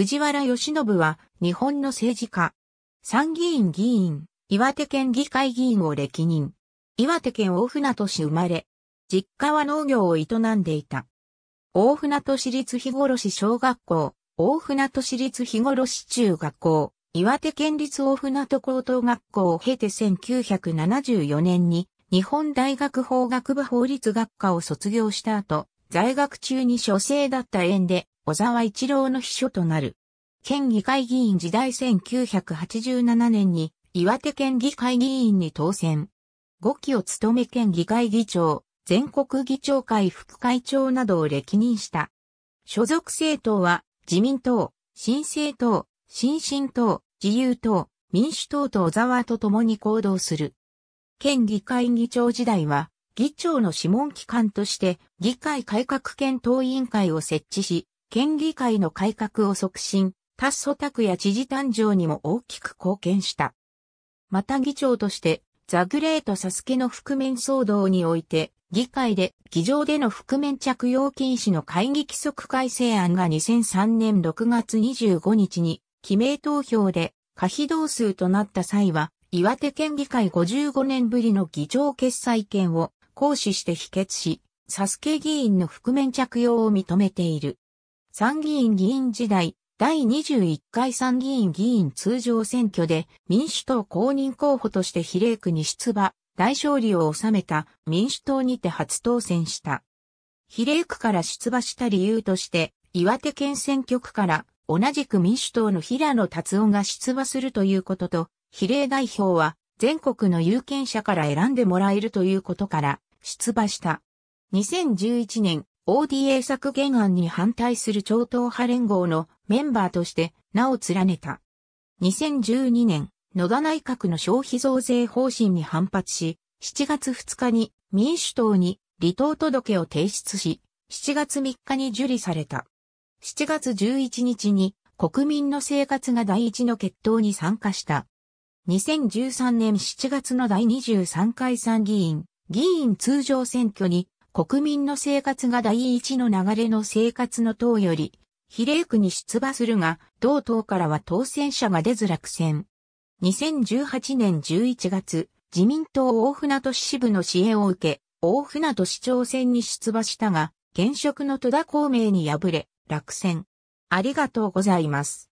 藤原義信は日本の政治家。参議院議員、岩手県議会議員を歴任。岩手県大船渡市生まれ。実家は農業を営んでいた。大船渡市立日頃市小学校、大船渡市立日頃市中学校、岩手県立大船渡高等学校を経て1974年に日本大学法学部法律学科を卒業した後、在学中に書生だった縁で小沢一郎の秘書となる。県議会議員時代1987年に岩手県議会議員に当選。5期を務め県議会議長、全国議長会副会長などを歴任した。所属政党は自民党、新政党、新進党、自由党、民主党と小沢と共に行動する。県議会議長時代は、議長の諮問機関として議会改革検討委員会を設置し、県議会の改革を促進、達祖拓や知事誕生にも大きく貢献した。また議長として、ザグレートサスケの覆面騒動において、議会で議場での覆面着用禁止の会議規則改正案が2003年6月25日に、記名投票で可否同数となった際は、岩手県議会55年ぶりの議長決裁権を行使して否決し、サスケ議員の覆面着用を認めている。参議院議員時代、第21回参議院議員通常選挙で民主党公認候補として比例区に出馬、大勝利を収めた民主党にて初当選した。比例区から出馬した理由として、岩手県選挙区から同じく民主党の平野達夫が出馬するということと、比例代表は全国の有権者から選んでもらえるということから出馬した。2011年 ODA 削減案に反対する超党派連合のメンバーとして名を連ねた。2012年、野田内閣の消費増税方針に反発し、7月2日に民主党に離党届を提出し、7月3日に受理された。7月11日に国民の生活が第一の決闘に参加した。2013年7月の第23回参議院議員通常選挙に国民の生活が第一の流れの生活の党より、比例区に出馬するが、同党からは当選者が出ず落選。2018年11月、自民党大船渡支部の支援を受け、大船渡市長選に出馬したが、現職の戸田公明に敗れ、落選。ありがとうございます。